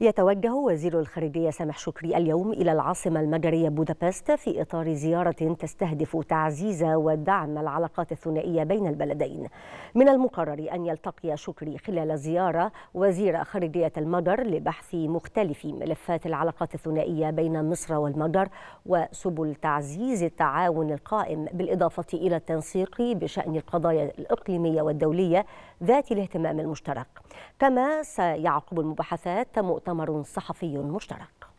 يتوجه وزير الخارجية سامح شكري اليوم إلى العاصمة المجرية بودابست في إطار زيارة تستهدف تعزيز ودعم العلاقات الثنائية بين البلدين من المقرر أن يلتقي شكري خلال زيارة وزير خارجية المجر لبحث مختلف ملفات العلاقات الثنائية بين مصر والمجر وسبل تعزيز التعاون القائم بالإضافة إلى التنسيق بشأن القضايا الإقليمية والدولية ذات الاهتمام المشترك كما سيعقب المباحثات مؤتمر مؤتمر صحفي مشترك